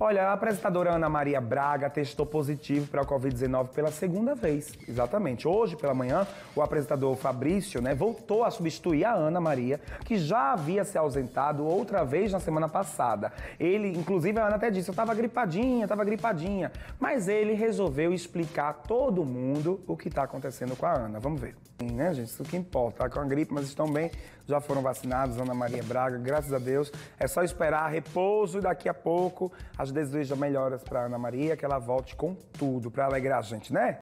Olha, a apresentadora Ana Maria Braga testou positivo para a Covid-19 pela segunda vez. Exatamente. Hoje, pela manhã, o apresentador Fabrício né, voltou a substituir a Ana Maria, que já havia se ausentado outra vez na semana passada. Ele, inclusive, a Ana até disse: eu estava gripadinha, estava gripadinha. Mas ele resolveu explicar a todo mundo o que está acontecendo com a Ana. Vamos ver. Sim, né, gente? Isso que importa. Tá com a gripe, mas estão bem, já foram vacinados, Ana Maria Braga, graças a Deus. É só esperar repouso e daqui a pouco a nós desejamos melhoras para Ana Maria, que ela volte com tudo para alegrar a gente, né?